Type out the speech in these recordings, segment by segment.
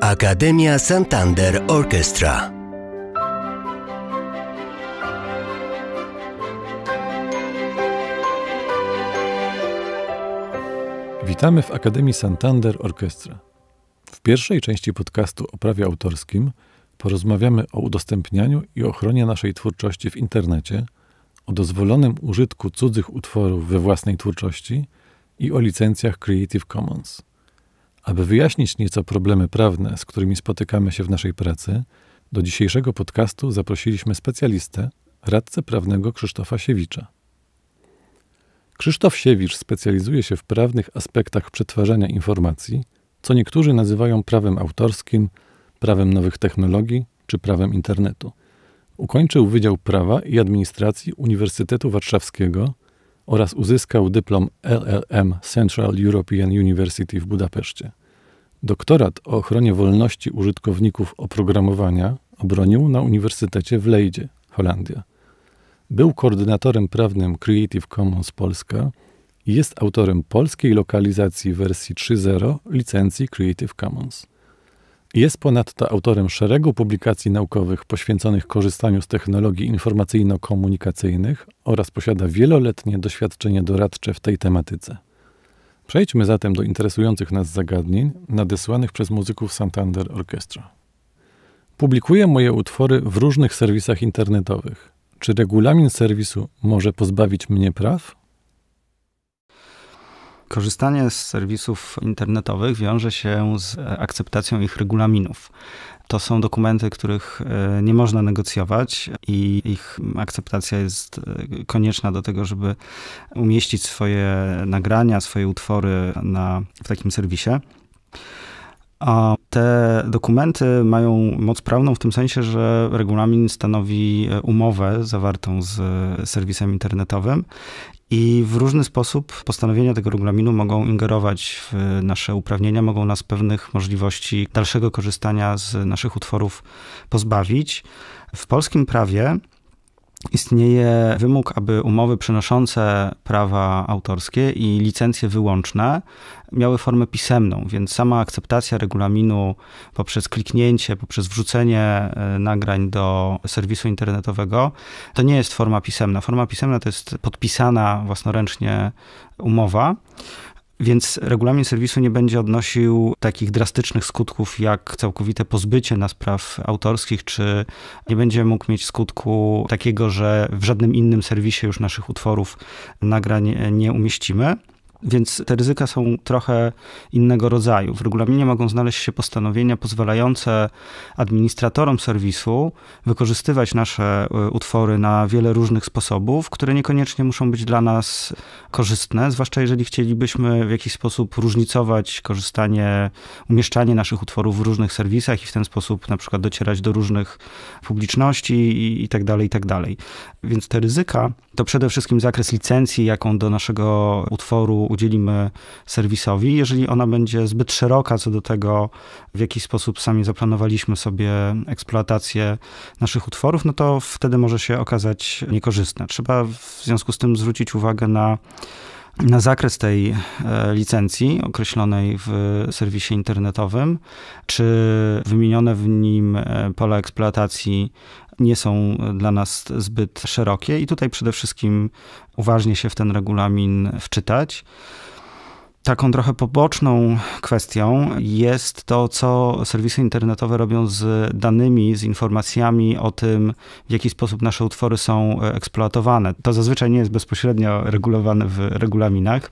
Akademia Santander Orchestra. Witamy w Akademii Santander Orchestra. W pierwszej części podcastu o prawie autorskim porozmawiamy o udostępnianiu i ochronie naszej twórczości w internecie, o dozwolonym użytku cudzych utworów we własnej twórczości i o licencjach Creative Commons. Aby wyjaśnić nieco problemy prawne, z którymi spotykamy się w naszej pracy, do dzisiejszego podcastu zaprosiliśmy specjalistę, radcę prawnego Krzysztofa Siewicza. Krzysztof Siewicz specjalizuje się w prawnych aspektach przetwarzania informacji, co niektórzy nazywają prawem autorskim, prawem nowych technologii czy prawem internetu. Ukończył Wydział Prawa i Administracji Uniwersytetu Warszawskiego oraz uzyskał dyplom LLM Central European University w Budapeszcie. Doktorat o ochronie wolności użytkowników oprogramowania obronił na Uniwersytecie w Lejdzie, Holandia. Był koordynatorem prawnym Creative Commons Polska i jest autorem polskiej lokalizacji wersji 3.0 licencji Creative Commons. Jest ponadto autorem szeregu publikacji naukowych poświęconych korzystaniu z technologii informacyjno-komunikacyjnych oraz posiada wieloletnie doświadczenie doradcze w tej tematyce. Przejdźmy zatem do interesujących nas zagadnień nadesłanych przez muzyków Santander Orchestra. Publikuję moje utwory w różnych serwisach internetowych. Czy regulamin serwisu może pozbawić mnie praw? Korzystanie z serwisów internetowych wiąże się z e, akceptacją ich regulaminów. To są dokumenty, których e, nie można negocjować, i ich akceptacja jest e, konieczna do tego, żeby umieścić swoje nagrania, swoje utwory na, w takim serwisie. A te dokumenty mają moc prawną w tym sensie, że regulamin stanowi umowę zawartą z serwisem internetowym i w różny sposób postanowienia tego regulaminu mogą ingerować w nasze uprawnienia, mogą nas pewnych możliwości dalszego korzystania z naszych utworów pozbawić. W polskim prawie istnieje wymóg, aby umowy przynoszące prawa autorskie i licencje wyłączne miały formę pisemną, więc sama akceptacja regulaminu poprzez kliknięcie, poprzez wrzucenie e, nagrań do serwisu internetowego, to nie jest forma pisemna. Forma pisemna to jest podpisana własnoręcznie umowa. Więc regulamin serwisu nie będzie odnosił takich drastycznych skutków jak całkowite pozbycie nas praw autorskich, czy nie będzie mógł mieć skutku takiego, że w żadnym innym serwisie już naszych utworów nagrań nie umieścimy. Więc te ryzyka są trochę innego rodzaju. W regulaminie mogą znaleźć się postanowienia pozwalające administratorom serwisu wykorzystywać nasze y, utwory na wiele różnych sposobów, które niekoniecznie muszą być dla nas korzystne, zwłaszcza jeżeli chcielibyśmy w jakiś sposób różnicować korzystanie, umieszczanie naszych utworów w różnych serwisach i w ten sposób na przykład docierać do różnych publiczności i, i tak dalej, i tak dalej. Więc te ryzyka to przede wszystkim zakres licencji, jaką do naszego utworu udzielimy serwisowi. Jeżeli ona będzie zbyt szeroka co do tego, w jaki sposób sami zaplanowaliśmy sobie eksploatację naszych utworów, no to wtedy może się okazać niekorzystne. Trzeba w związku z tym zwrócić uwagę na na zakres tej e, licencji określonej w serwisie internetowym, czy wymienione w nim e, pola eksploatacji nie są dla nas zbyt szerokie i tutaj przede wszystkim uważnie się w ten regulamin wczytać. Taką trochę poboczną kwestią jest to, co serwisy internetowe robią z danymi, z informacjami o tym, w jaki sposób nasze utwory są e, eksploatowane. To zazwyczaj nie jest bezpośrednio regulowane w regulaminach,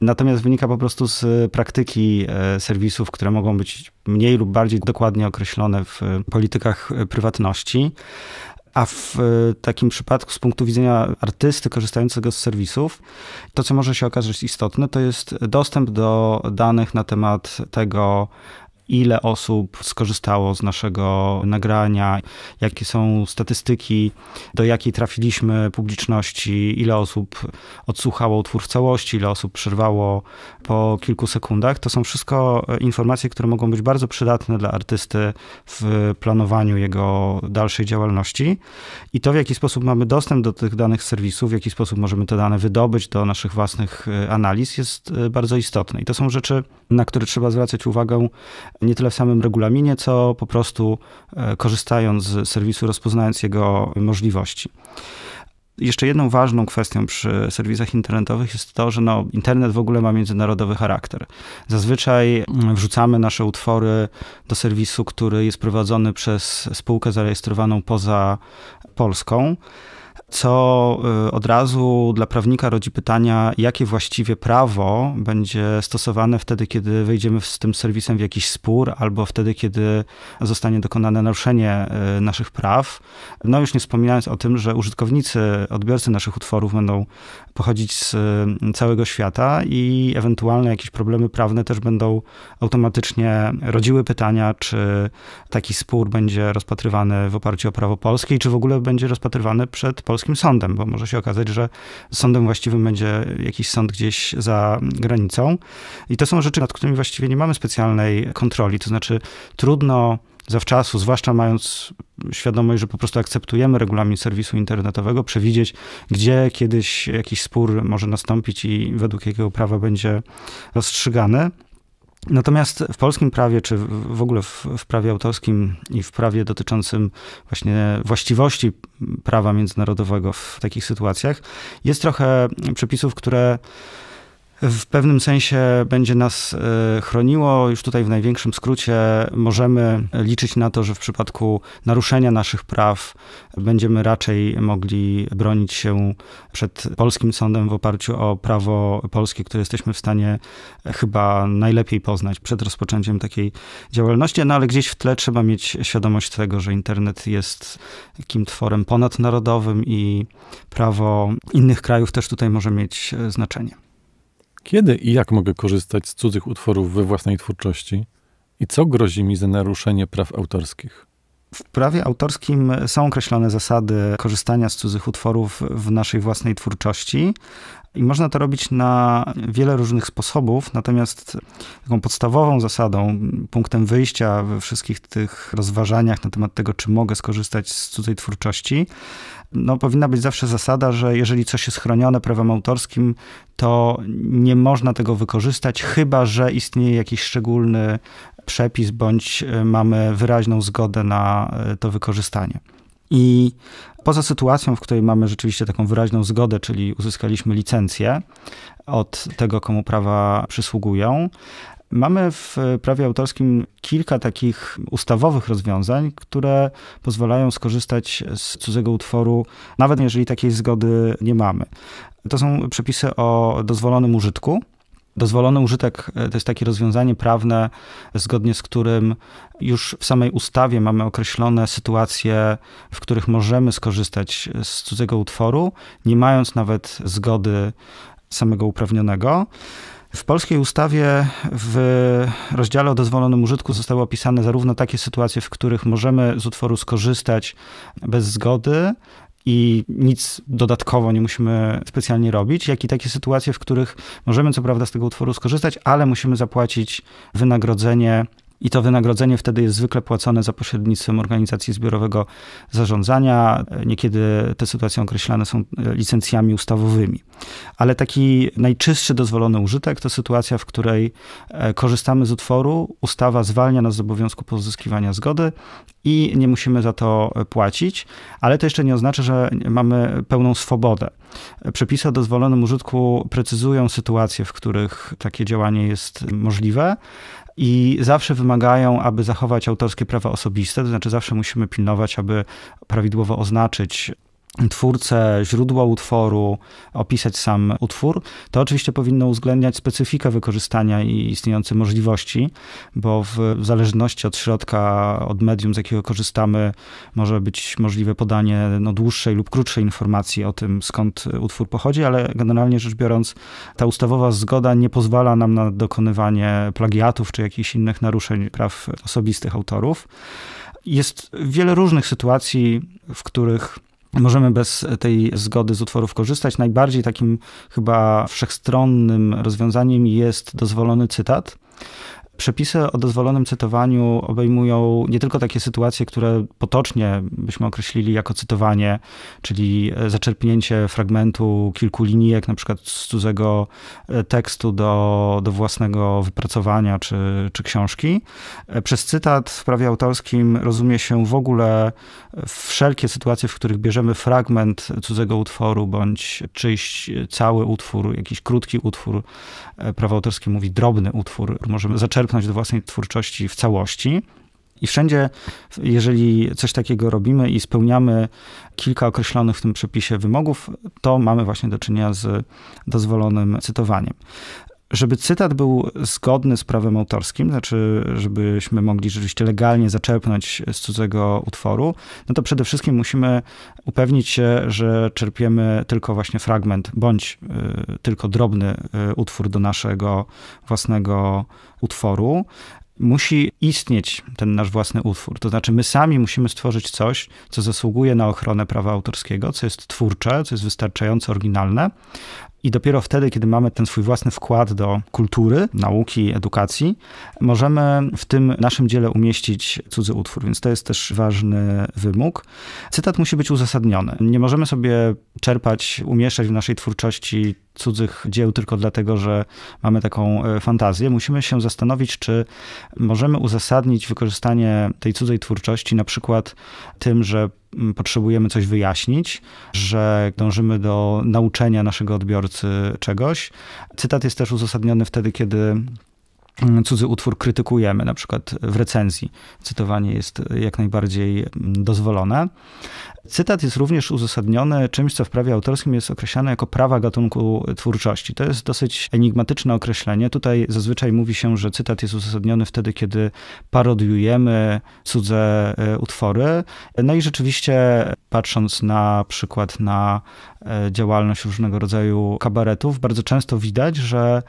natomiast wynika po prostu z praktyki e, serwisów, które mogą być mniej lub bardziej dokładnie określone w e, politykach prywatności. A w e, takim przypadku, z punktu widzenia artysty korzystającego z serwisów, to co może się okazać istotne, to jest dostęp do danych na temat tego, ile osób skorzystało z naszego nagrania, jakie są statystyki, do jakiej trafiliśmy publiczności, ile osób odsłuchało utwór w całości, ile osób przerwało po kilku sekundach. To są wszystko e, informacje, które mogą być bardzo przydatne dla artysty w planowaniu jego dalszej działalności. I to, w jaki sposób mamy dostęp do tych danych serwisów, w jaki sposób możemy te dane wydobyć do naszych własnych e, analiz, jest e, bardzo istotne. I to są rzeczy, na które trzeba zwracać uwagę nie tyle w samym regulaminie, co po prostu korzystając z serwisu, rozpoznając jego możliwości. Jeszcze jedną ważną kwestią przy serwisach internetowych jest to, że no, internet w ogóle ma międzynarodowy charakter. Zazwyczaj mm, wrzucamy nasze utwory do serwisu, który jest prowadzony przez spółkę zarejestrowaną poza Polską co y, od razu dla prawnika rodzi pytania, jakie właściwie prawo będzie stosowane wtedy, kiedy wejdziemy z tym serwisem w jakiś spór, albo wtedy, kiedy zostanie dokonane naruszenie y, naszych praw. No już nie wspominając o tym, że użytkownicy, odbiorcy naszych utworów będą pochodzić z y, całego świata i ewentualne jakieś problemy prawne też będą automatycznie rodziły pytania, czy taki spór będzie rozpatrywany w oparciu o prawo polskie czy w ogóle będzie rozpatrywany przed polskim polskim sądem, bo może się okazać, że sądem właściwym będzie jakiś sąd gdzieś za granicą. I to są rzeczy, nad którymi właściwie nie mamy specjalnej kontroli. To znaczy, trudno zawczasu, zwłaszcza mając świadomość, że po prostu akceptujemy regulamin serwisu internetowego, przewidzieć, gdzie kiedyś jakiś spór może nastąpić i według jakiego prawa będzie rozstrzygany. Natomiast w polskim prawie, czy w ogóle w, w, prawie autorskim i w prawie dotyczącym właśnie właściwości prawa międzynarodowego w takich sytuacjach, jest trochę przepisów, które w pewnym sensie będzie nas e, chroniło. Już tutaj w największym skrócie możemy liczyć na to, że w przypadku naruszenia naszych praw będziemy raczej mogli bronić się przed polskim sądem w oparciu o prawo polskie, które jesteśmy w stanie chyba najlepiej poznać przed rozpoczęciem takiej działalności, no ale gdzieś w tle trzeba mieć świadomość tego, że internet jest takim tworem ponadnarodowym i prawo innych krajów też tutaj może mieć e, znaczenie. Kiedy i jak mogę korzystać z cudzych utworów we własnej twórczości? I co grozi mi za naruszenie praw autorskich? W prawie autorskim są określone zasady korzystania z cudzych utworów w naszej własnej twórczości. I można to robić na wiele różnych sposobów, natomiast taką podstawową zasadą, punktem wyjścia we wszystkich tych rozważaniach na temat tego, czy mogę skorzystać z cudzej twórczości, no, powinna być zawsze zasada, że jeżeli coś jest chronione prawem autorskim, to nie można tego wykorzystać, chyba że istnieje jakiś szczególny przepis bądź y, mamy wyraźną zgodę na y, to wykorzystanie. I poza sytuacją, w której mamy rzeczywiście taką wyraźną zgodę, czyli uzyskaliśmy licencję od tego, komu prawa przysługują, Mamy w prawie autorskim kilka takich ustawowych rozwiązań, które pozwalają skorzystać z cudzego utworu, nawet jeżeli takiej zgody nie mamy. To są przepisy o dozwolonym użytku, Dozwolony użytek e, to jest takie rozwiązanie prawne, zgodnie z którym już w samej ustawie mamy określone sytuacje, w których możemy skorzystać z cudzego utworu, nie mając nawet zgody samego uprawnionego. W polskiej ustawie w rozdziale o dozwolonym użytku zostały opisane zarówno takie sytuacje, w których możemy z utworu skorzystać bez zgody, i nic dodatkowo nie musimy specjalnie robić, jak i takie sytuacje, w których możemy co prawda z tego utworu skorzystać, ale musimy zapłacić wynagrodzenie i to wynagrodzenie wtedy jest zwykle płacone za pośrednictwem organizacji zbiorowego zarządzania. Niekiedy te sytuacje określane są e, licencjami ustawowymi. Ale taki najczystszy dozwolony użytek to sytuacja, w której e, korzystamy z utworu, ustawa zwalnia nas z obowiązku pozyskiwania zgody i nie musimy za to e, płacić, ale to jeszcze nie oznacza, że mamy pełną swobodę. Przepisy o dozwolonym użytku precyzują sytuacje, w których takie działanie jest możliwe, i zawsze wymagają, aby zachować autorskie prawa osobiste, to znaczy zawsze musimy pilnować, aby prawidłowo oznaczyć twórcę źródła utworu, opisać sam utwór, to oczywiście powinno uwzględniać specyfikę wykorzystania i istniejące możliwości, bo w, w zależności od środka, od medium, z jakiego korzystamy, może być możliwe podanie no, dłuższej lub krótszej informacji o tym, skąd utwór pochodzi, ale generalnie rzecz biorąc, ta ustawowa zgoda nie pozwala nam na dokonywanie plagiatów czy jakichś innych naruszeń praw osobistych autorów. Jest wiele różnych sytuacji, w których Możemy bez tej zgody z utworów korzystać. Najbardziej takim chyba wszechstronnym rozwiązaniem jest dozwolony cytat. Przepisy o dozwolonym cytowaniu obejmują nie tylko takie sytuacje, które potocznie byśmy określili jako cytowanie, czyli e, zaczerpnięcie fragmentu kilku linijek, na przykład z cudzego e, tekstu do, do własnego wypracowania czy, czy książki. E, przez cytat w prawie autorskim rozumie się w ogóle wszelkie sytuacje, w których bierzemy fragment cudzego utworu bądź czyjś cały utwór, jakiś krótki utwór. Prawo autorskie mówi drobny utwór. Możemy zaczerpnąć do własnej twórczości w całości. I wszędzie, jeżeli coś takiego robimy i spełniamy kilka określonych w tym przepisie wymogów, to mamy właśnie do czynienia z dozwolonym cytowaniem żeby cytat był zgodny z prawem autorskim, znaczy, żebyśmy mogli rzeczywiście legalnie zaczerpnąć z cudzego utworu, no to przede wszystkim musimy upewnić się, że czerpiemy tylko właśnie fragment bądź y, tylko drobny y, utwór do naszego własnego utworu musi istnieć ten nasz własny utwór. To znaczy, my sami musimy stworzyć coś, co zasługuje na ochronę prawa autorskiego, co jest twórcze, co jest wystarczająco oryginalne, i dopiero wtedy, kiedy mamy ten swój własny wkład do kultury, nauki, edukacji, możemy w tym naszym dziele umieścić cudzy utwór, więc to jest też ważny wymóg. Cytat musi być uzasadniony. Nie możemy sobie czerpać, umieszczać w naszej twórczości cudzych dzieł tylko dlatego, że mamy taką e, fantazję. Musimy się zastanowić, czy możemy uzasadnić wykorzystanie tej cudzej twórczości na przykład tym, że mm, potrzebujemy coś wyjaśnić, że dążymy do nauczenia naszego odbiorcy czegoś. Cytat jest też uzasadniony wtedy, kiedy mm, cudzy utwór krytykujemy, na przykład w recenzji. Cytowanie jest e, jak najbardziej mm, dozwolone. Cytat jest również uzasadniony czymś, co w prawie autorskim jest określane jako prawa gatunku twórczości. To jest dosyć enigmatyczne określenie. Tutaj zazwyczaj mówi się, że cytat jest uzasadniony wtedy, kiedy parodiujemy cudze e, utwory. No i rzeczywiście, patrząc na przykład na e, działalność różnego rodzaju kabaretów, bardzo często widać, że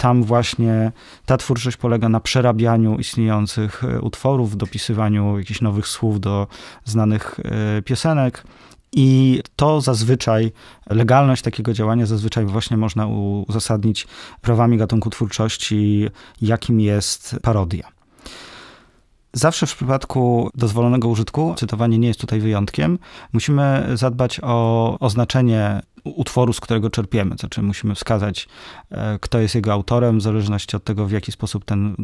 tam właśnie ta twórczość polega na przerabianiu istniejących e, utworów, dopisywaniu jakichś nowych słów do znanych e, piosenek. I to zazwyczaj, legalność takiego działania zazwyczaj właśnie można uzasadnić prawami gatunku twórczości, jakim jest parodia. Zawsze w przypadku dozwolonego użytku, cytowanie nie jest tutaj wyjątkiem, musimy zadbać o oznaczenie utworu, z którego czerpiemy. To znaczy musimy wskazać, e, kto jest jego autorem, w zależności od tego, w jaki sposób ten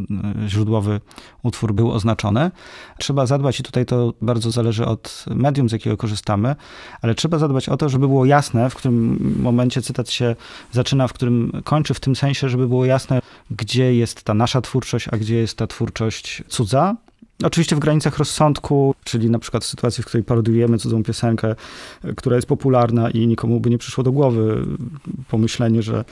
e, źródłowy utwór był oznaczony. Trzeba zadbać, i tutaj to bardzo zależy od medium, z jakiego korzystamy, ale trzeba zadbać o to, żeby było jasne, w którym momencie cytat się zaczyna, w którym kończy, w tym sensie, żeby było jasne, gdzie jest ta nasza twórczość, a gdzie jest ta twórczość cudza. Oczywiście w granicach rozsądku, czyli na przykład w sytuacji, w której parodujemy cudzą piosenkę, e, która jest popularna i nikomu by nie przyszło do głowy e, pomyślenie, że,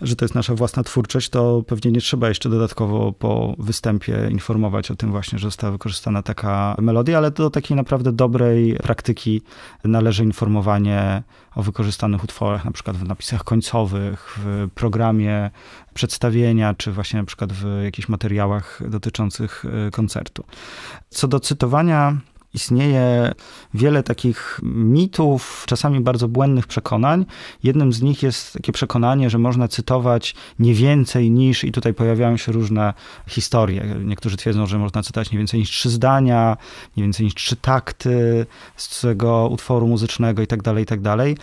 że to jest nasza własna twórczość, to pewnie nie trzeba jeszcze dodatkowo po występie informować o tym właśnie, że została wykorzystana taka melodia, ale do takiej naprawdę dobrej praktyki należy informowanie o wykorzystanych utworach, na przykład w napisach końcowych, w programie przedstawienia, czy właśnie na przykład w jakichś materiałach dotyczących y, koncertu. Co do cytowania istnieje wiele takich mitów, czasami bardzo błędnych przekonań. Jednym z nich jest takie przekonanie, że można cytować nie więcej niż, i tutaj pojawiają się różne historie. Niektórzy twierdzą, że można cytować nie więcej niż trzy zdania, nie więcej niż trzy takty z tego utworu muzycznego itd., tak itd. Tak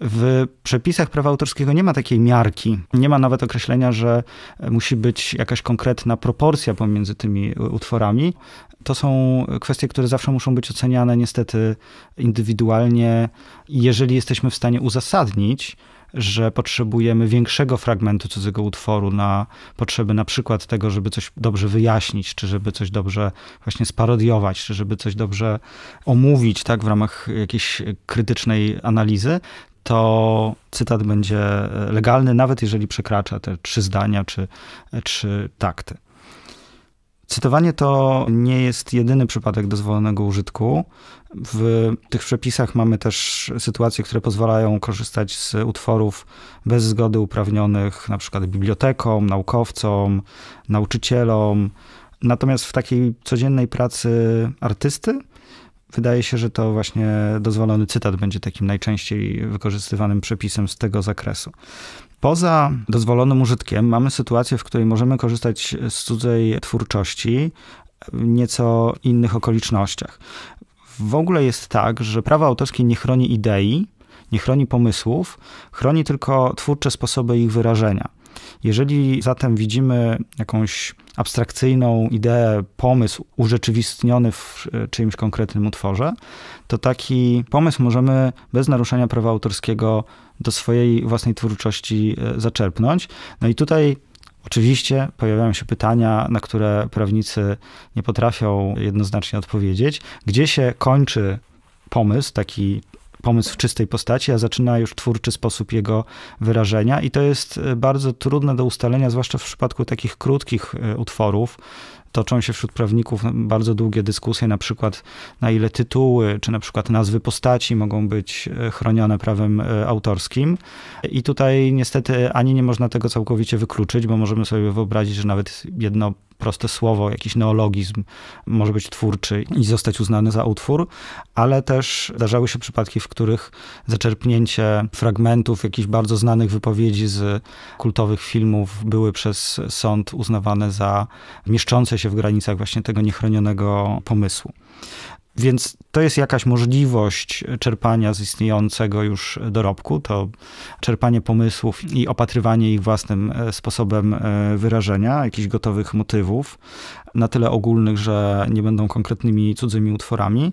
w przepisach prawa autorskiego nie ma takiej miarki. Nie ma nawet określenia, że musi być jakaś konkretna proporcja pomiędzy tymi utworami to są kwestie, które zawsze muszą być oceniane niestety indywidualnie. Jeżeli jesteśmy w stanie uzasadnić, że potrzebujemy większego fragmentu cudzego utworu na potrzeby na przykład tego, żeby coś dobrze wyjaśnić, czy żeby coś dobrze właśnie sparodiować, czy żeby coś dobrze omówić, tak, w ramach jakiejś krytycznej analizy, to cytat będzie legalny, nawet jeżeli przekracza te trzy zdania, czy trzy takty. Cytowanie to nie jest jedyny przypadek dozwolonego użytku. W tych przepisach mamy też sytuacje, które pozwalają korzystać z utworów bez zgody uprawnionych, na przykład bibliotekom, naukowcom, nauczycielom. Natomiast w takiej codziennej pracy artysty wydaje się, że to właśnie dozwolony cytat będzie takim najczęściej wykorzystywanym przepisem z tego zakresu. Poza dozwolonym użytkiem mamy sytuację, w której możemy korzystać z cudzej twórczości w nieco innych okolicznościach. W ogóle jest tak, że prawo autorskie nie chroni idei, nie chroni pomysłów, chroni tylko twórcze sposoby ich wyrażenia. Jeżeli zatem widzimy jakąś abstrakcyjną ideę, pomysł urzeczywistniony w czyimś konkretnym utworze, to taki pomysł możemy bez naruszenia prawa autorskiego do swojej własnej twórczości e, zaczerpnąć. No i tutaj Oczywiście pojawiają się pytania, na które prawnicy nie potrafią jednoznacznie odpowiedzieć. Gdzie się kończy pomysł, taki pomysł w czystej postaci, a zaczyna już twórczy sposób jego wyrażenia. I to jest e, bardzo trudne do ustalenia, zwłaszcza w przypadku takich krótkich e, utworów, toczą się wśród prawników bardzo długie dyskusje, na przykład na ile tytuły, czy na przykład nazwy postaci mogą być e, chronione prawem e, autorskim. I tutaj niestety ani nie można tego całkowicie wykluczyć, bo możemy sobie wyobrazić, że nawet jedno proste słowo, jakiś neologizm może być twórczy i zostać uznany za utwór, ale też zdarzały się przypadki, w których zaczerpnięcie fragmentów jakichś bardzo znanych wypowiedzi z kultowych filmów były przez sąd uznawane za mieszczące się w granicach właśnie tego niechronionego pomysłu. Więc to jest jakaś możliwość czerpania z istniejącego już dorobku, to czerpanie pomysłów i opatrywanie ich własnym e, sposobem e, wyrażenia, jakichś gotowych motywów, na tyle ogólnych, że nie będą konkretnymi cudzymi utworami.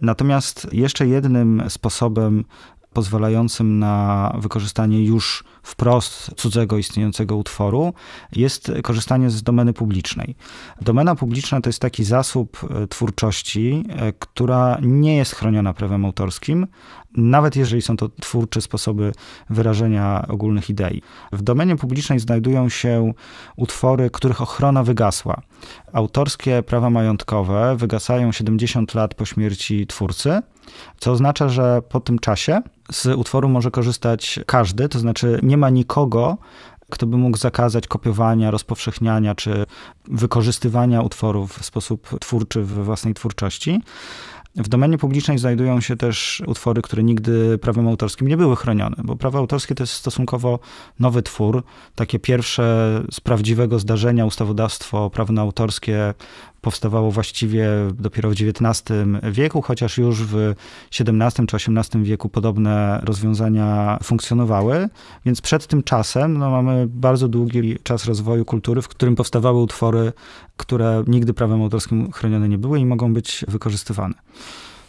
Natomiast jeszcze jednym sposobem pozwalającym na wykorzystanie już wprost cudzego istniejącego utworu jest korzystanie z domeny publicznej. Domena publiczna to jest taki zasób e, twórczości, e, która nie jest chroniona prawem autorskim, nawet jeżeli są to twórcze sposoby wyrażenia ogólnych idei. W domenie publicznej znajdują się utwory, których ochrona wygasła. Autorskie prawa majątkowe wygasają 70 lat po śmierci twórcy co oznacza, że po tym czasie z utworu może korzystać każdy, to znaczy nie ma nikogo, kto by mógł zakazać kopiowania, rozpowszechniania czy wykorzystywania utworów w sposób twórczy we własnej twórczości. W domenie publicznej znajdują się też utwory, które nigdy prawem autorskim nie były chronione, bo prawo autorskie to jest stosunkowo nowy twór. Takie pierwsze z prawdziwego zdarzenia ustawodawstwo prawno autorskie powstawało właściwie dopiero w XIX wieku, chociaż już w XVII czy XVIII wieku podobne rozwiązania funkcjonowały. Więc przed tym czasem no, mamy bardzo długi czas rozwoju kultury, w którym powstawały utwory, które nigdy prawem autorskim chronione nie były i mogą być wykorzystywane.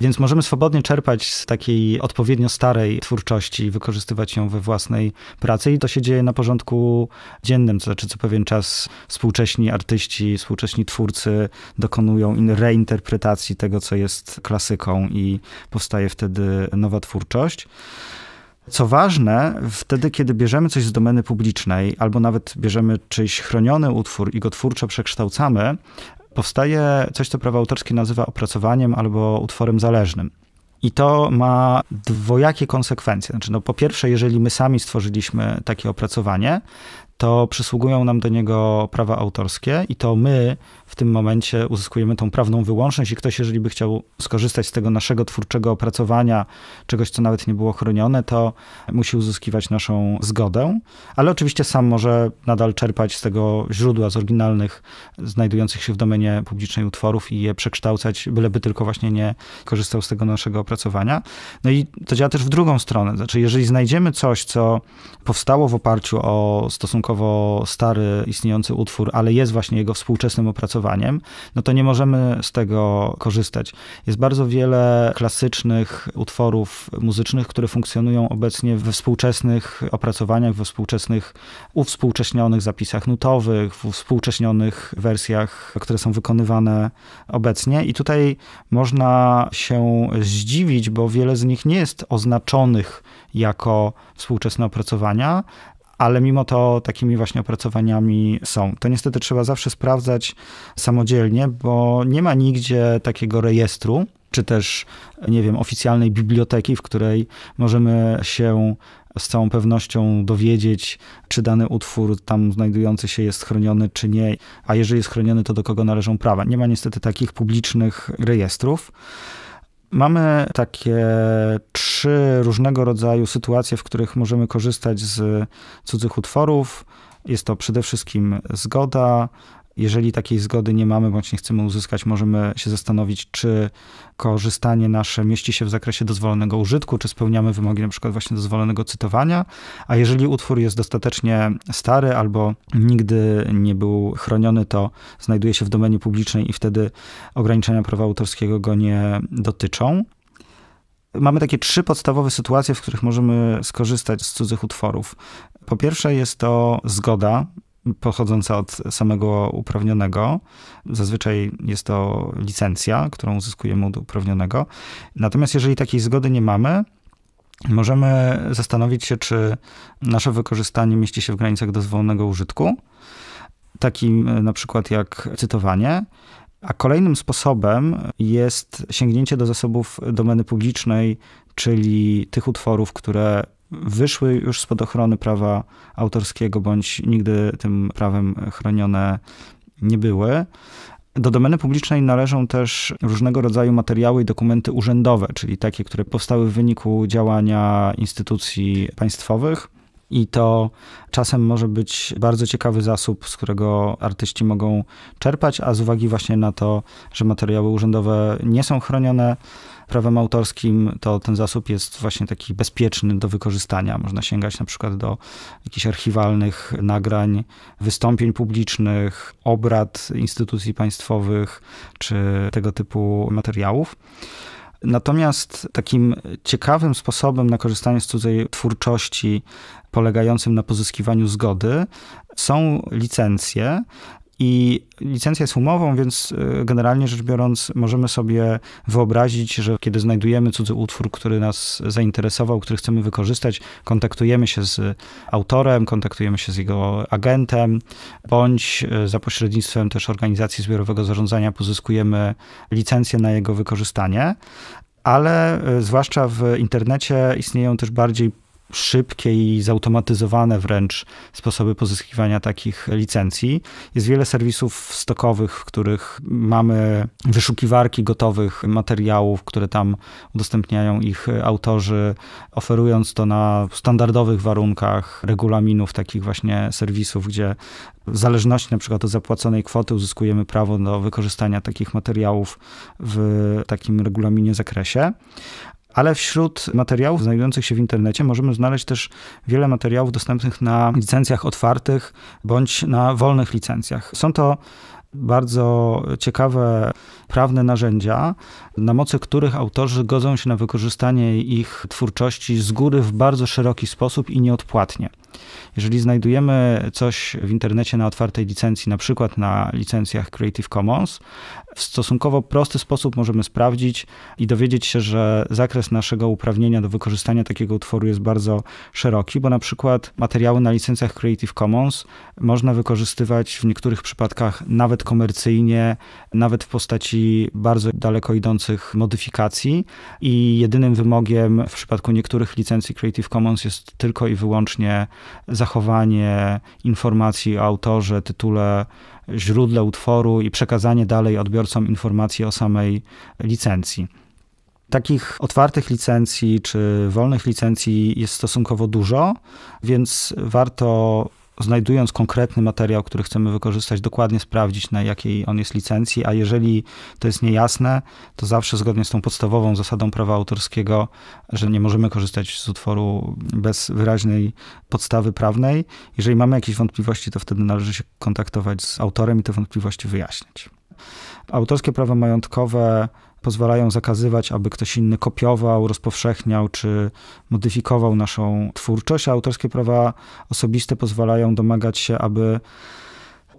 Więc możemy swobodnie czerpać z takiej odpowiednio starej twórczości i wykorzystywać ją we własnej pracy. I to się dzieje na porządku dziennym, to znaczy co pewien czas współcześni artyści, współcześni twórcy dokonują reinterpretacji tego, co jest klasyką i powstaje wtedy nowa twórczość. Co ważne, wtedy, kiedy bierzemy coś z domeny publicznej, albo nawet bierzemy czyjś chroniony utwór i go twórczo przekształcamy, powstaje coś, co prawo autorskie nazywa opracowaniem albo utworem zależnym. I to ma dwojakie konsekwencje. Znaczy, no, po pierwsze, jeżeli my sami stworzyliśmy takie opracowanie, to przysługują nam do niego prawa autorskie i to my w tym momencie uzyskujemy tą prawną wyłączność i ktoś, jeżeli by chciał skorzystać z tego naszego twórczego opracowania, czegoś, co nawet nie było chronione, to musi uzyskiwać naszą zgodę, ale oczywiście sam może nadal czerpać z tego źródła, z oryginalnych, znajdujących się w domenie publicznej utworów i je przekształcać, byleby tylko właśnie nie korzystał z tego naszego opracowania. No i to działa też w drugą stronę, znaczy jeżeli znajdziemy coś, co powstało w oparciu o stosunkowo stosunkowo stary, istniejący utwór, ale jest właśnie jego współczesnym opracowaniem, no to nie możemy z tego korzystać. Jest bardzo wiele klasycznych utworów muzycznych, które funkcjonują obecnie we współczesnych opracowaniach, we współczesnych, uwspółcześnionych zapisach nutowych, w współcześnionych wersjach, które są wykonywane obecnie. I tutaj można się zdziwić, bo wiele z nich nie jest oznaczonych jako współczesne opracowania, ale mimo to takimi właśnie opracowaniami są. To niestety trzeba zawsze sprawdzać samodzielnie, bo nie ma nigdzie takiego rejestru, czy też, nie wiem, oficjalnej biblioteki, w której możemy się z całą pewnością dowiedzieć, czy dany utwór tam znajdujący się jest chroniony, czy nie, a jeżeli jest chroniony, to do kogo należą prawa. Nie ma niestety takich publicznych rejestrów. Mamy takie trzy różnego rodzaju sytuacje, w których możemy korzystać z cudzych utworów. Jest to przede wszystkim zgoda, jeżeli takiej zgody nie mamy, bądź nie chcemy uzyskać, możemy się zastanowić, czy korzystanie nasze mieści się w zakresie dozwolonego użytku, czy spełniamy wymogi np. właśnie dozwolonego cytowania, a jeżeli utwór jest dostatecznie stary albo nigdy nie był chroniony, to znajduje się w domenie publicznej i wtedy ograniczenia prawa autorskiego go nie dotyczą. Mamy takie trzy podstawowe sytuacje, w których możemy skorzystać z cudzych utworów. Po pierwsze jest to zgoda pochodząca od samego uprawnionego. Zazwyczaj jest to licencja, którą uzyskujemy od uprawnionego. Natomiast jeżeli takiej zgody nie mamy, możemy zastanowić się, czy nasze wykorzystanie mieści się w granicach dozwolonego użytku, takim e, na przykład jak cytowanie. A kolejnym sposobem jest sięgnięcie do zasobów domeny publicznej, czyli tych utworów, które wyszły już spod ochrony prawa autorskiego, bądź nigdy tym prawem chronione nie były. Do domeny publicznej należą też różnego rodzaju materiały i dokumenty urzędowe, czyli takie, które powstały w wyniku działania instytucji państwowych. I to czasem może być bardzo ciekawy zasób, z którego artyści mogą czerpać, a z uwagi właśnie na to, że materiały urzędowe nie są chronione, prawem autorskim to ten zasób jest właśnie taki bezpieczny do wykorzystania. Można sięgać na przykład do jakichś archiwalnych nagrań, wystąpień publicznych, obrad instytucji państwowych czy tego typu materiałów. Natomiast takim ciekawym sposobem na korzystanie z cudzej twórczości, polegającym na pozyskiwaniu zgody, są licencje. I licencja jest umową, więc y, generalnie rzecz biorąc, możemy sobie wyobrazić, że kiedy znajdujemy cudzy utwór, który nas zainteresował, który chcemy wykorzystać, kontaktujemy się z autorem, kontaktujemy się z jego agentem, bądź y, za pośrednictwem też organizacji zbiorowego zarządzania pozyskujemy licencję na jego wykorzystanie ale y, zwłaszcza w internecie istnieją też bardziej szybkie i zautomatyzowane wręcz sposoby pozyskiwania takich licencji. Jest wiele serwisów stokowych, w których mamy wyszukiwarki gotowych materiałów, które tam udostępniają ich autorzy, oferując to na standardowych warunkach regulaminów takich właśnie serwisów, gdzie w zależności na przykład od zapłaconej kwoty uzyskujemy prawo do wykorzystania takich materiałów w takim regulaminie zakresie. Ale wśród materiałów znajdujących się w internecie możemy znaleźć też wiele materiałów dostępnych na licencjach otwartych bądź na wolnych licencjach. Są to bardzo ciekawe prawne narzędzia, na mocy których autorzy godzą się na wykorzystanie ich twórczości z góry w bardzo szeroki sposób i nieodpłatnie. Jeżeli znajdujemy coś w internecie na otwartej licencji, na przykład na licencjach Creative Commons, w stosunkowo prosty sposób możemy sprawdzić i dowiedzieć się, że zakres naszego uprawnienia do wykorzystania takiego utworu jest bardzo szeroki, bo na przykład materiały na licencjach Creative Commons można wykorzystywać w niektórych przypadkach nawet komercyjnie, nawet w postaci bardzo daleko idących modyfikacji i jedynym wymogiem w przypadku niektórych licencji Creative Commons jest tylko i wyłącznie zachowanie informacji o autorze, tytule źródle utworu i przekazanie dalej odbiorcom informacji o samej licencji. Takich otwartych licencji czy wolnych licencji jest stosunkowo dużo, więc warto znajdując konkretny materiał, który chcemy wykorzystać, dokładnie sprawdzić, na jakiej on jest licencji, a jeżeli to jest niejasne, to zawsze zgodnie z tą podstawową zasadą prawa autorskiego, że nie możemy korzystać z utworu bez wyraźnej podstawy prawnej. Jeżeli mamy jakieś wątpliwości, to wtedy należy się kontaktować z autorem i te wątpliwości wyjaśniać. Autorskie prawa majątkowe pozwalają zakazywać, aby ktoś inny kopiował, rozpowszechniał czy modyfikował naszą twórczość, a autorskie prawa osobiste pozwalają domagać się, aby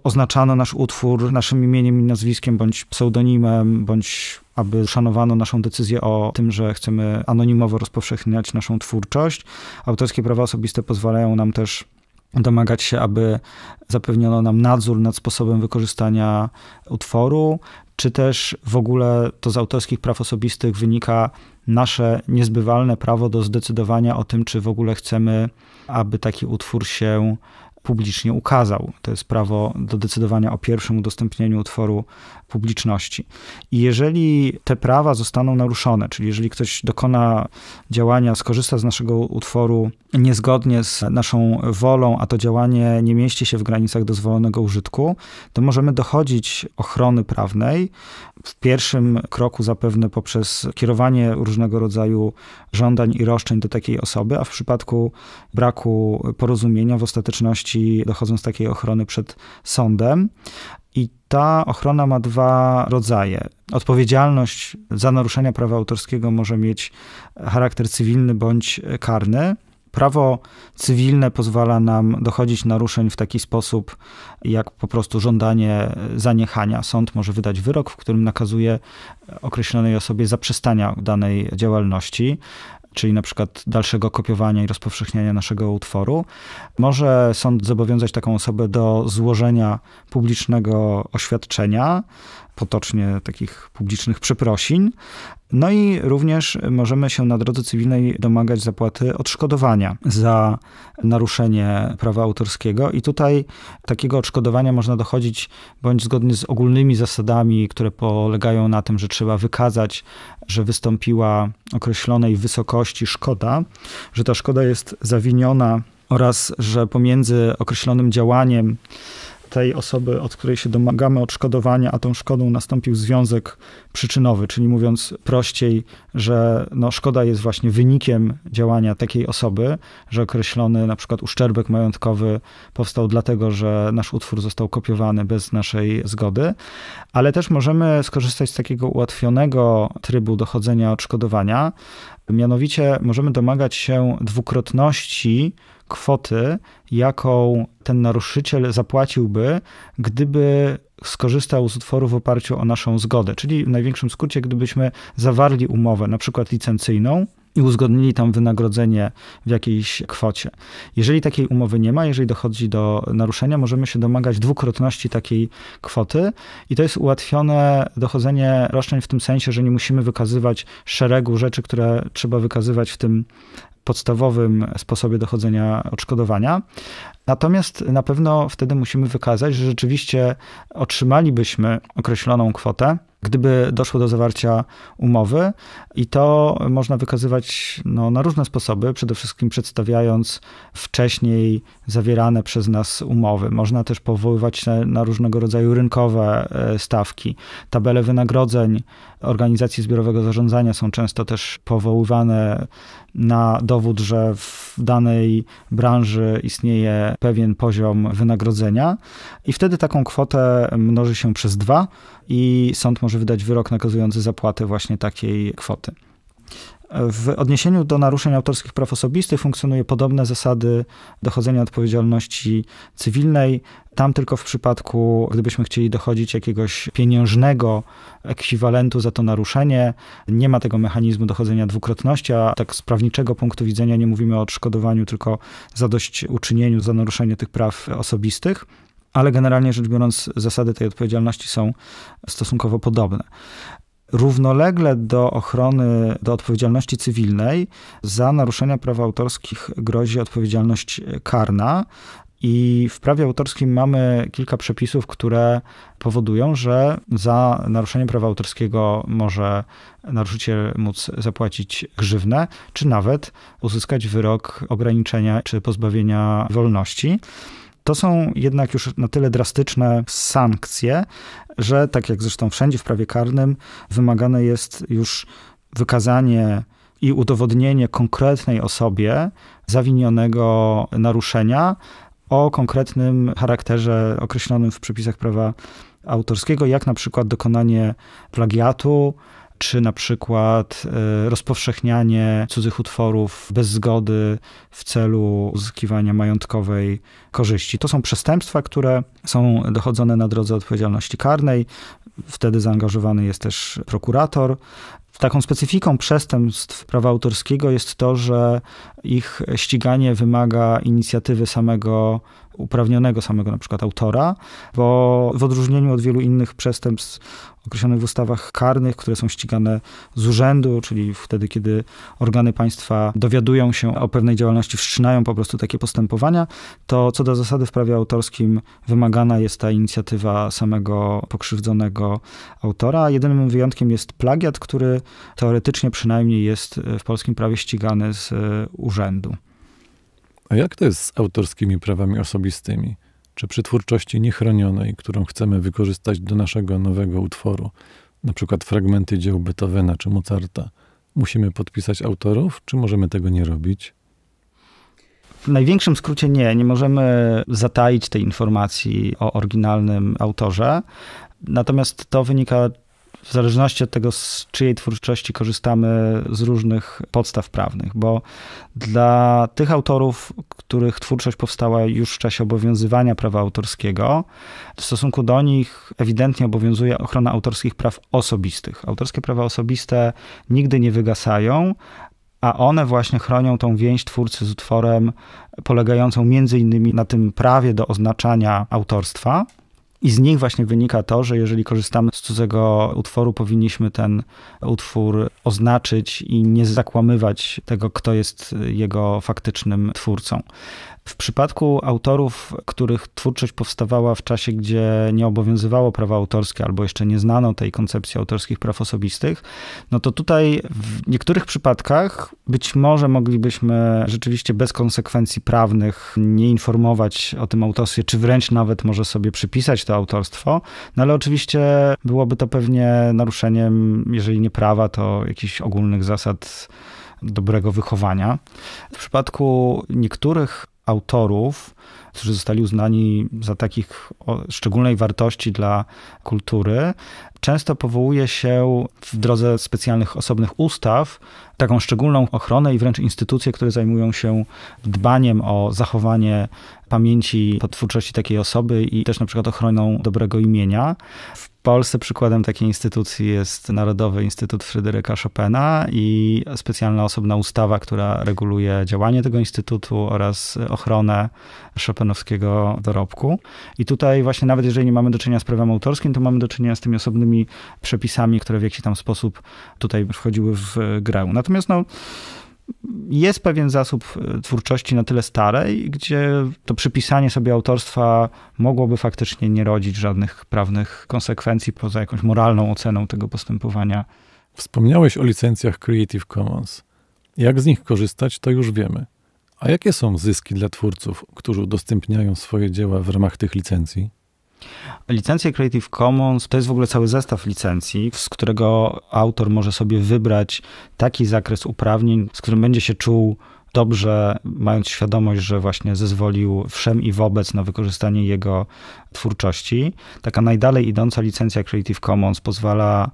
oznaczano nasz utwór naszym imieniem i nazwiskiem, bądź pseudonimem, bądź aby szanowano naszą decyzję o tym, że chcemy anonimowo rozpowszechniać naszą twórczość. Autorskie prawa osobiste pozwalają nam też domagać się, aby zapewniono nam nadzór nad sposobem wykorzystania utworu, czy też w ogóle to z autorskich praw osobistych wynika nasze niezbywalne prawo do zdecydowania o tym, czy w ogóle chcemy, aby taki utwór się publicznie ukazał. To jest prawo do decydowania o pierwszym udostępnieniu utworu publiczności. I jeżeli te prawa zostaną naruszone, czyli jeżeli ktoś dokona działania, skorzysta z naszego utworu niezgodnie z naszą wolą, a to działanie nie mieści się w granicach dozwolonego użytku, to możemy dochodzić ochrony prawnej w pierwszym kroku zapewne poprzez kierowanie różnego rodzaju żądań i roszczeń do takiej osoby, a w przypadku braku porozumienia w ostateczności korzyści dochodzą z takiej ochrony przed sądem. I ta ochrona ma dwa rodzaje. Odpowiedzialność za naruszenia prawa autorskiego może mieć charakter cywilny bądź karny. Prawo cywilne pozwala nam dochodzić naruszeń w taki sposób, jak po prostu żądanie zaniechania. Sąd może wydać wyrok, w którym nakazuje określonej osobie zaprzestania danej działalności czyli na przykład dalszego kopiowania i rozpowszechniania naszego utworu. Może sąd zobowiązać taką osobę do złożenia publicznego oświadczenia, potocznie takich publicznych przeprosin. No i również możemy się na drodze cywilnej domagać zapłaty odszkodowania za naruszenie prawa autorskiego i tutaj takiego odszkodowania można dochodzić bądź zgodnie z ogólnymi zasadami, które polegają na tym, że trzeba wykazać, że wystąpiła określonej wysokości szkoda, że ta szkoda jest zawiniona oraz że pomiędzy określonym działaniem tej osoby, od której się domagamy odszkodowania, a tą szkodą nastąpił związek przyczynowy, czyli mówiąc prościej, że no, szkoda jest właśnie wynikiem działania takiej osoby, że określony na przykład uszczerbek majątkowy powstał dlatego, że nasz utwór został kopiowany bez naszej zgody, ale też możemy skorzystać z takiego ułatwionego trybu dochodzenia odszkodowania, mianowicie możemy domagać się dwukrotności kwoty, jaką ten naruszyciel zapłaciłby, gdyby skorzystał z utworu w oparciu o naszą zgodę. Czyli w największym skrócie, gdybyśmy zawarli umowę, na przykład licencyjną, i uzgodnili tam wynagrodzenie w jakiejś kwocie. Jeżeli takiej umowy nie ma, jeżeli dochodzi do naruszenia, możemy się domagać dwukrotności takiej kwoty i to jest ułatwione dochodzenie roszczeń w tym sensie, że nie musimy wykazywać szeregu rzeczy, które trzeba wykazywać w tym podstawowym sposobie dochodzenia odszkodowania, Natomiast na pewno wtedy musimy wykazać, że rzeczywiście otrzymalibyśmy określoną kwotę, gdyby doszło do zawarcia umowy, i to można wykazywać no, na różne sposoby, przede wszystkim przedstawiając wcześniej zawierane przez nas umowy. Można też powoływać się na różnego rodzaju rynkowe e, stawki. Tabele wynagrodzeń organizacji zbiorowego zarządzania są często też powoływane na dowód, że w danej branży istnieje pewien poziom wynagrodzenia i wtedy taką kwotę mnoży się przez dwa i sąd może wydać wyrok nakazujący zapłatę właśnie takiej kwoty. W odniesieniu do naruszeń autorskich praw osobistych funkcjonuje podobne zasady dochodzenia odpowiedzialności cywilnej. Tam tylko w przypadku, gdybyśmy chcieli dochodzić jakiegoś pieniężnego ekwiwalentu za to naruszenie, nie ma tego mechanizmu dochodzenia dwukrotności, a tak z prawniczego punktu widzenia nie mówimy o odszkodowaniu, tylko zadośćuczynieniu za naruszenie tych praw osobistych ale generalnie rzecz biorąc, zasady tej odpowiedzialności są stosunkowo podobne równolegle do ochrony, do odpowiedzialności cywilnej za naruszenia praw autorskich grozi odpowiedzialność karna. I w prawie autorskim mamy kilka przepisów, które powodują, że za naruszenie prawa autorskiego może naruszyciel móc zapłacić grzywnę, czy nawet uzyskać wyrok ograniczenia czy pozbawienia wolności. To są jednak już na tyle drastyczne sankcje, że tak jak zresztą wszędzie w prawie karnym, wymagane jest już wykazanie i udowodnienie konkretnej osobie zawinionego naruszenia o konkretnym charakterze określonym w przepisach prawa autorskiego, jak na przykład dokonanie plagiatu czy na przykład e, rozpowszechnianie cudzych utworów bez zgody w celu uzyskiwania majątkowej korzyści. To są przestępstwa, które są dochodzone na drodze odpowiedzialności karnej. Wtedy zaangażowany jest też prokurator. Taką specyfiką przestępstw prawa autorskiego jest to, że ich ściganie wymaga inicjatywy samego uprawnionego, samego na przykład autora, bo w odróżnieniu od wielu innych przestępstw określonych w ustawach karnych, które są ścigane z urzędu, czyli wtedy, kiedy organy państwa dowiadują się o pewnej działalności, wszczynają po prostu takie postępowania, to co do zasady w prawie autorskim wymagana jest ta inicjatywa samego pokrzywdzonego autora. Jedynym wyjątkiem jest plagiat, który teoretycznie przynajmniej jest e, w polskim prawie ścigany z e, urzędu. A jak to jest z autorskimi prawami osobistymi? Czy przy twórczości niechronionej, którą chcemy wykorzystać do naszego nowego utworu, na przykład fragmenty dzieł Beethovena czy Mozarta, musimy podpisać autorów, czy możemy tego nie robić? W największym skrócie nie, nie możemy zataić tej informacji o oryginalnym autorze. Natomiast to wynika w zależności od tego, z czyjej twórczości korzystamy z różnych podstaw prawnych, bo dla tych autorów, których twórczość powstała już w czasie obowiązywania prawa autorskiego, w stosunku do nich ewidentnie obowiązuje ochrona autorskich praw osobistych. Autorskie prawa osobiste nigdy nie wygasają, a one właśnie chronią tą więź twórcy z utworem, polegającą między innymi na tym prawie do oznaczania autorstwa. I z nich właśnie wynika to, że jeżeli korzystamy z cudzego utworu, powinniśmy ten utwór oznaczyć i nie zakłamywać tego, kto jest jego faktycznym twórcą. W przypadku autorów, których twórczość powstawała w czasie, gdzie nie obowiązywało prawa autorskie albo jeszcze nie znano tej koncepcji autorskich praw osobistych, no to tutaj w niektórych przypadkach być może moglibyśmy rzeczywiście bez konsekwencji prawnych nie informować o tym autorstwie, czy wręcz nawet może sobie przypisać to autorstwo, no ale oczywiście byłoby to pewnie naruszeniem, jeżeli nie prawa, to jakichś ogólnych zasad dobrego wychowania. W przypadku niektórych autorów, którzy zostali uznani za takich szczególnej wartości dla kultury, często powołuje się w drodze specjalnych osobnych ustaw taką szczególną ochronę i wręcz instytucje, które zajmują się dbaniem o zachowanie pamięci o twórczości takiej osoby i też na przykład ochroną dobrego imienia. W Polsce przykładem takiej instytucji jest Narodowy Instytut Fryderyka Chopina i specjalna osobna ustawa, która reguluje działanie tego instytutu oraz ochronę szopenowskiego dorobku. I tutaj właśnie nawet jeżeli nie mamy do czynienia z prawem autorskim, to mamy do czynienia z tymi osobnymi przepisami, które w jakiś tam sposób tutaj wchodziły w grę. Natomiast no, jest pewien zasób e, twórczości na tyle starej, gdzie to przypisanie sobie autorstwa mogłoby faktycznie nie rodzić żadnych prawnych konsekwencji poza jakąś moralną oceną tego postępowania. Wspomniałeś o licencjach Creative Commons. Jak z nich korzystać, to już wiemy. A jakie są zyski dla twórców, którzy udostępniają swoje dzieła w ramach tych licencji? Licencje Creative Commons to jest w ogóle cały zestaw licencji, z którego autor może sobie wybrać taki zakres uprawnień, z którym będzie się czuł dobrze, mając świadomość, że właśnie zezwolił wszem i wobec na wykorzystanie jego twórczości. Taka najdalej idąca licencja Creative Commons pozwala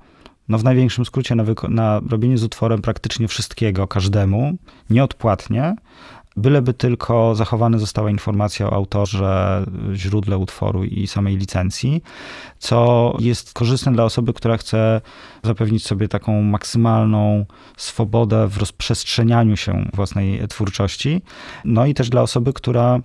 no w największym skrócie na, na robienie z utworem praktycznie wszystkiego, każdemu, nieodpłatnie, byleby tylko zachowana została informacja o autorze, źródle utworu i samej licencji, co jest korzystne dla osoby, która chce zapewnić sobie taką maksymalną swobodę w rozprzestrzenianiu się własnej twórczości. No i też dla osoby, która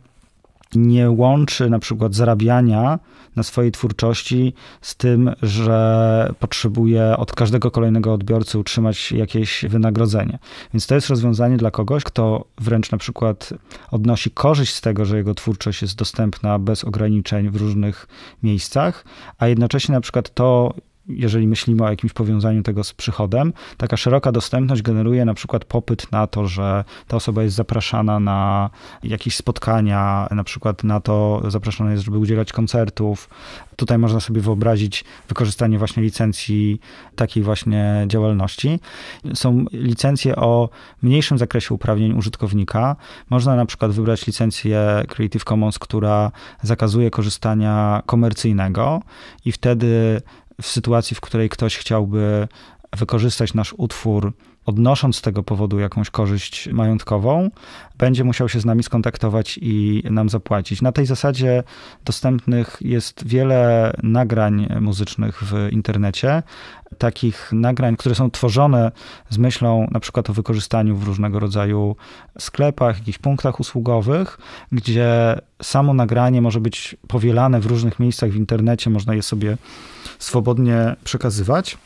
nie łączy na przykład zarabiania na swojej twórczości z tym, że potrzebuje od każdego kolejnego odbiorcy utrzymać jakieś wynagrodzenie. Więc to jest rozwiązanie dla kogoś, kto wręcz na przykład odnosi korzyść z tego, że jego twórczość jest dostępna bez ograniczeń w różnych miejscach, a jednocześnie na przykład to, jeżeli myślimy o jakimś powiązaniu tego z przychodem, taka szeroka dostępność generuje na przykład popyt na to, że ta osoba jest zapraszana na jakieś spotkania, na przykład na to zapraszana jest, żeby udzielać koncertów. Tutaj można sobie wyobrazić wykorzystanie właśnie licencji takiej właśnie działalności. Są licencje o mniejszym zakresie uprawnień użytkownika. Można na przykład wybrać licencję Creative Commons, która zakazuje korzystania komercyjnego i wtedy w sytuacji, w której ktoś chciałby wykorzystać nasz utwór odnosząc z tego powodu jakąś korzyść majątkową, będzie musiał się z nami skontaktować i nam zapłacić. Na tej zasadzie dostępnych jest wiele nagrań muzycznych w internecie, takich nagrań, które są tworzone z myślą na przykład o wykorzystaniu w różnego rodzaju sklepach, jakichś punktach usługowych, gdzie samo nagranie może być powielane w różnych miejscach w internecie, można je sobie swobodnie przekazywać.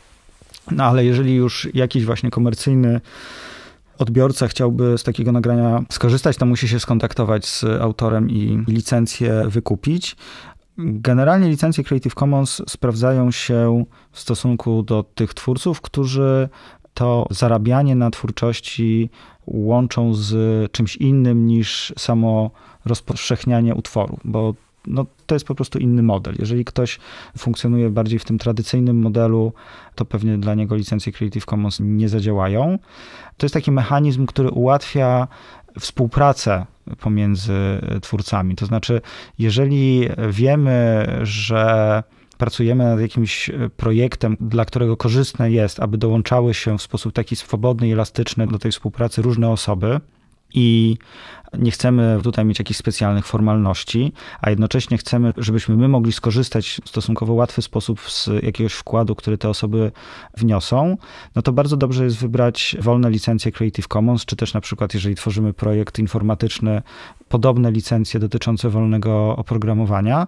No ale jeżeli już jakiś właśnie komercyjny odbiorca chciałby z takiego nagrania skorzystać, to musi się skontaktować z autorem i licencję wykupić. Generalnie licencje Creative Commons sprawdzają się w stosunku do tych twórców, którzy to zarabianie na twórczości łączą z czymś innym niż samo rozpowszechnianie utworu, bo no, to jest po prostu inny model. Jeżeli ktoś funkcjonuje bardziej w tym tradycyjnym modelu, to pewnie dla niego licencje Creative Commons nie zadziałają. To jest taki mechanizm, który ułatwia współpracę pomiędzy twórcami. To znaczy, jeżeli wiemy, że pracujemy nad jakimś projektem, dla którego korzystne jest, aby dołączały się w sposób taki swobodny i elastyczny do tej współpracy różne osoby, i nie chcemy tutaj mieć jakichś specjalnych formalności, a jednocześnie chcemy, żebyśmy my mogli skorzystać w stosunkowo łatwy sposób z jakiegoś wkładu, który te osoby wniosą, no to bardzo dobrze jest wybrać wolne licencje Creative Commons, czy też na przykład, jeżeli tworzymy projekt informatyczny, podobne licencje dotyczące wolnego oprogramowania.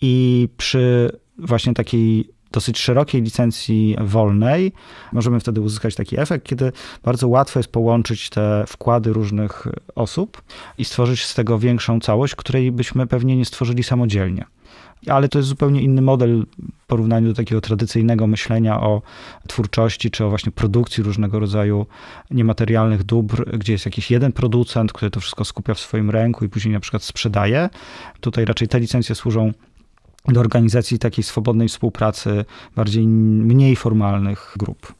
I przy właśnie takiej dosyć szerokiej licencji wolnej, możemy wtedy uzyskać taki efekt, kiedy bardzo łatwo jest połączyć te wkłady różnych osób i stworzyć z tego większą całość, której byśmy pewnie nie stworzyli samodzielnie ale to jest zupełnie inny model w porównaniu do takiego tradycyjnego myślenia o twórczości czy o właśnie produkcji różnego rodzaju niematerialnych dóbr, gdzie jest jakiś jeden producent, który to wszystko skupia w swoim ręku i później na przykład sprzedaje. Tutaj raczej te licencje służą do organizacji takiej swobodnej współpracy bardziej mniej formalnych grup.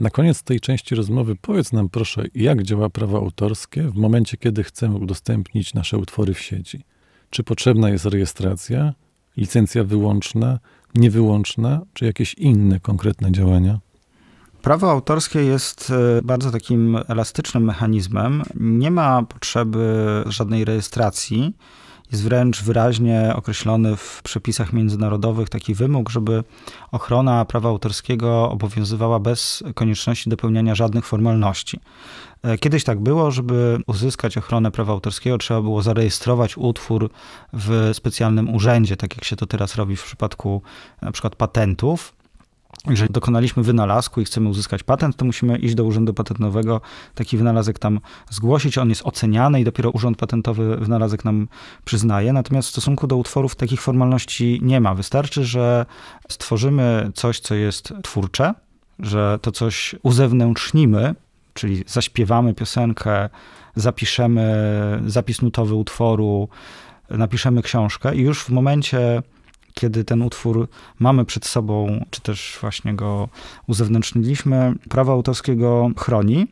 Na koniec tej części rozmowy powiedz nam proszę, jak działa prawo autorskie w momencie, kiedy chcemy udostępnić nasze utwory w sieci. Czy potrzebna jest rejestracja, licencja wyłączna, niewyłączna, czy jakieś inne konkretne działania? Prawo autorskie jest e, bardzo takim elastycznym mechanizmem. Nie ma potrzeby żadnej rejestracji jest wręcz wyraźnie określony w przepisach międzynarodowych taki wymóg, żeby ochrona prawa autorskiego obowiązywała bez konieczności dopełniania żadnych formalności. E, kiedyś tak było, żeby uzyskać ochronę prawa autorskiego, trzeba było zarejestrować utwór w specjalnym urzędzie, tak jak się to teraz robi w przypadku e, na przykład patentów. Jeżeli dokonaliśmy wynalazku i chcemy uzyskać patent, to musimy iść do urzędu patentowego, taki wynalazek tam zgłosić, on jest oceniany i dopiero urząd patentowy wynalazek nam przyznaje. Natomiast w stosunku do utworów takich formalności nie ma. Wystarczy, że stworzymy coś, co jest twórcze, że to coś uzewnętrznimy, czyli zaśpiewamy piosenkę, zapiszemy zapis nutowy utworu, napiszemy książkę i już w momencie kiedy ten utwór mamy przed sobą, czy też właśnie go uzewnętrzniliśmy, prawa autorskiego chroni.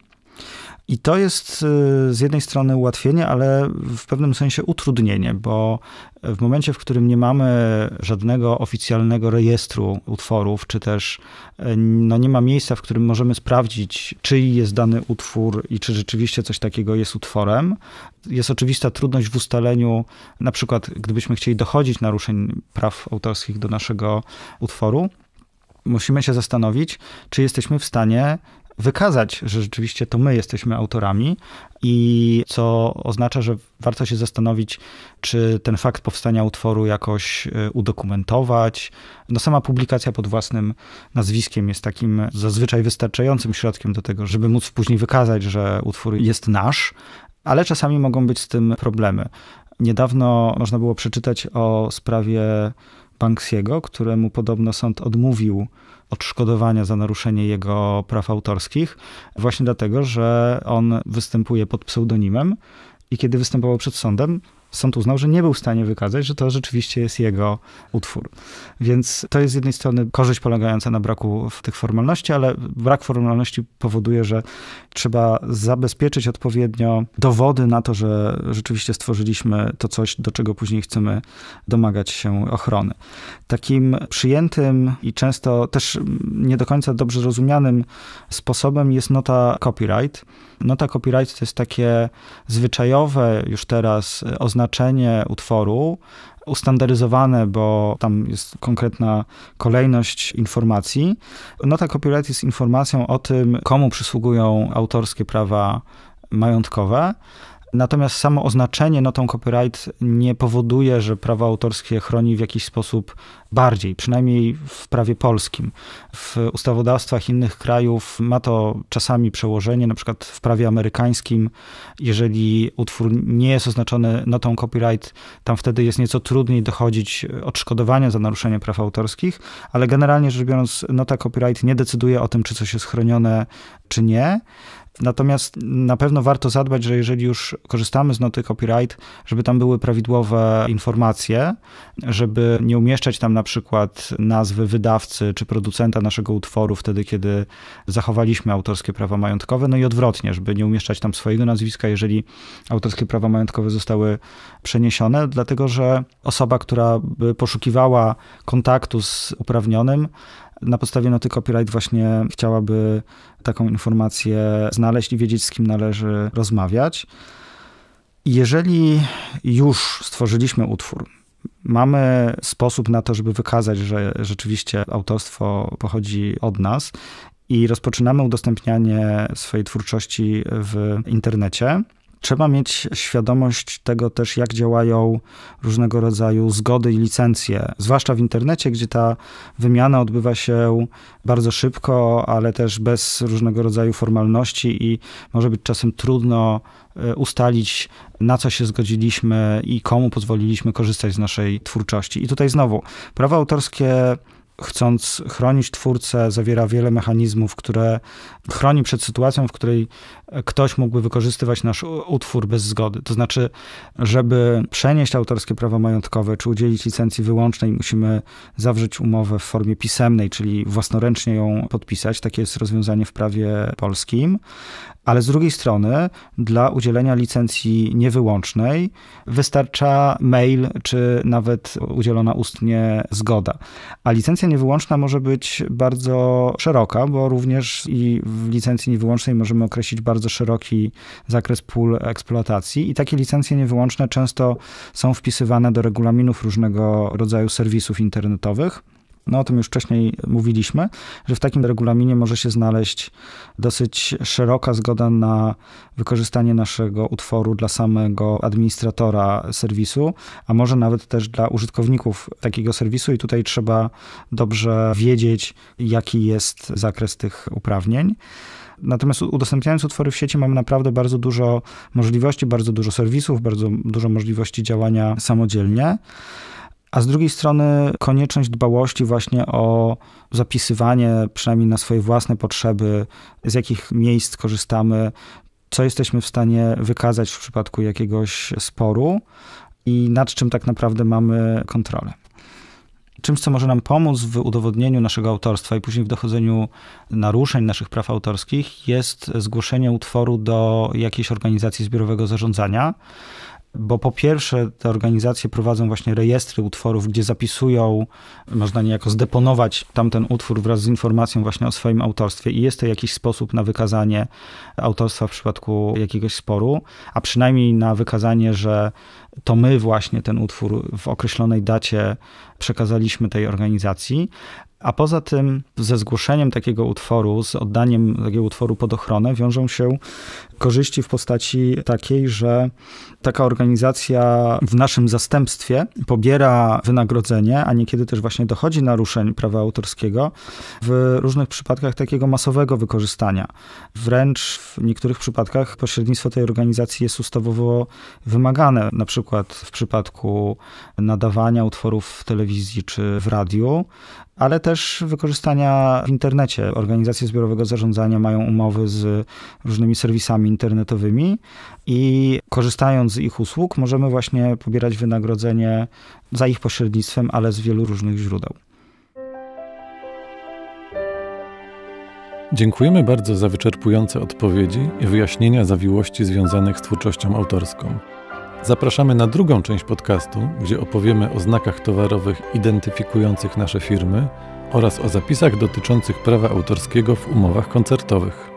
I to jest y, z jednej strony ułatwienie, ale w pewnym sensie utrudnienie, bo w momencie, w którym nie mamy żadnego oficjalnego rejestru utworów, czy też y, no, nie ma miejsca, w którym możemy sprawdzić, czyj jest dany utwór i czy rzeczywiście coś takiego jest utworem, jest oczywista trudność w ustaleniu, na przykład gdybyśmy chcieli dochodzić naruszeń praw autorskich do naszego utworu, musimy się zastanowić, czy jesteśmy w stanie wykazać, że rzeczywiście to my jesteśmy autorami i co oznacza, że warto się zastanowić, czy ten fakt powstania utworu jakoś e, udokumentować. No sama publikacja pod własnym nazwiskiem jest takim zazwyczaj wystarczającym środkiem do tego, żeby móc później wykazać, że utwór jest nasz, ale czasami mogą być z tym problemy. Niedawno można było przeczytać o sprawie Banksiego, któremu podobno sąd odmówił odszkodowania za naruszenie jego praw autorskich, właśnie dlatego, że on występuje pod pseudonimem i kiedy występował przed sądem, sąd uznał, że nie był w stanie wykazać, że to rzeczywiście jest jego utwór. Więc to jest z jednej strony korzyść polegająca na braku tych formalności, ale brak formalności powoduje, że trzeba zabezpieczyć odpowiednio dowody na to, że rzeczywiście stworzyliśmy to coś, do czego później chcemy domagać się ochrony. Takim przyjętym i często też nie do końca dobrze rozumianym sposobem jest nota copyright. Nota copyright to jest takie zwyczajowe już teraz e, oznaczenie utworu, ustandaryzowane, bo tam jest konkretna kolejność informacji. Nota copyright jest informacją o tym, komu przysługują autorskie prawa majątkowe. Natomiast samo oznaczenie notą copyright nie powoduje, że prawo autorskie chroni w jakiś sposób bardziej, przynajmniej w prawie polskim. W ustawodawstwach innych krajów ma to czasami przełożenie, na przykład w prawie amerykańskim, jeżeli utwór nie jest oznaczony notą copyright, tam wtedy jest nieco trudniej dochodzić odszkodowania za naruszenie praw autorskich, ale generalnie rzecz biorąc, nota copyright nie decyduje o tym, czy coś jest chronione, czy nie. Natomiast na pewno warto zadbać, że jeżeli już korzystamy z noty copyright, żeby tam były prawidłowe informacje, żeby nie umieszczać tam na przykład nazwy wydawcy czy producenta naszego utworu wtedy, kiedy zachowaliśmy autorskie prawa majątkowe, no i odwrotnie, żeby nie umieszczać tam swojego nazwiska, jeżeli autorskie prawa majątkowe zostały przeniesione, dlatego że osoba, która by poszukiwała kontaktu z uprawnionym, na podstawie noty copyright właśnie chciałaby taką informację znaleźć i wiedzieć, z kim należy rozmawiać. Jeżeli już stworzyliśmy utwór, mamy sposób na to, żeby wykazać, że rzeczywiście autorstwo pochodzi od nas i rozpoczynamy udostępnianie swojej twórczości w internecie, Trzeba mieć świadomość tego też, jak działają różnego rodzaju zgody i licencje, zwłaszcza w internecie, gdzie ta wymiana odbywa się bardzo szybko, ale też bez różnego rodzaju formalności i może być czasem trudno y, ustalić, na co się zgodziliśmy i komu pozwoliliśmy korzystać z naszej twórczości. I tutaj znowu prawa autorskie chcąc chronić twórcę, zawiera wiele mechanizmów, które chroni przed sytuacją, w której ktoś mógłby wykorzystywać nasz utwór bez zgody. To znaczy, żeby przenieść autorskie prawo majątkowe czy udzielić licencji wyłącznej, musimy zawrzeć umowę w formie pisemnej, czyli własnoręcznie ją podpisać. Takie jest rozwiązanie w prawie polskim ale z drugiej strony dla udzielenia licencji niewyłącznej wystarcza mail czy nawet udzielona ustnie zgoda. A licencja niewyłączna może być bardzo szeroka, bo również i w licencji niewyłącznej możemy określić bardzo szeroki zakres pól eksploatacji i takie licencje niewyłączne często są wpisywane do regulaminów różnego rodzaju serwisów internetowych. No o tym już wcześniej mówiliśmy, że w takim regulaminie może się znaleźć dosyć szeroka zgoda na wykorzystanie naszego utworu dla samego administratora serwisu, a może nawet też dla użytkowników takiego serwisu i tutaj trzeba dobrze wiedzieć, jaki jest zakres tych uprawnień. Natomiast udostępniając utwory w sieci mamy naprawdę bardzo dużo możliwości, bardzo dużo serwisów, bardzo dużo możliwości działania samodzielnie a z drugiej strony konieczność dbałości właśnie o zapisywanie, przynajmniej na swoje własne potrzeby, z jakich miejsc korzystamy, co jesteśmy w stanie wykazać w przypadku jakiegoś sporu i nad czym tak naprawdę mamy kontrolę. Czymś, co może nam pomóc w udowodnieniu naszego autorstwa i później w dochodzeniu naruszeń naszych praw autorskich, jest zgłoszenie utworu do jakiejś organizacji zbiorowego zarządzania bo po pierwsze te organizacje prowadzą właśnie rejestry utworów, gdzie zapisują, można niejako zdeponować tamten utwór wraz z informacją właśnie o swoim autorstwie i jest to jakiś sposób na wykazanie autorstwa w przypadku jakiegoś sporu, a przynajmniej na wykazanie, że to my właśnie ten utwór w określonej dacie przekazaliśmy tej organizacji. A poza tym ze zgłoszeniem takiego utworu, z oddaniem takiego utworu pod ochronę wiążą się korzyści w postaci takiej, że taka organizacja w naszym zastępstwie pobiera wynagrodzenie, a niekiedy też właśnie dochodzi naruszeń prawa autorskiego w różnych przypadkach takiego masowego wykorzystania. Wręcz w niektórych przypadkach pośrednictwo tej organizacji jest ustawowo wymagane, np przykład w przypadku nadawania utworów w telewizji czy w radiu, ale też wykorzystania w internecie. Organizacje zbiorowego zarządzania mają umowy z różnymi serwisami internetowymi i korzystając z ich usług możemy właśnie pobierać wynagrodzenie za ich pośrednictwem, ale z wielu różnych źródeł. Dziękujemy bardzo za wyczerpujące odpowiedzi i wyjaśnienia zawiłości związanych z twórczością autorską. Zapraszamy na drugą część podcastu, gdzie opowiemy o znakach towarowych identyfikujących nasze firmy oraz o zapisach dotyczących prawa autorskiego w umowach koncertowych.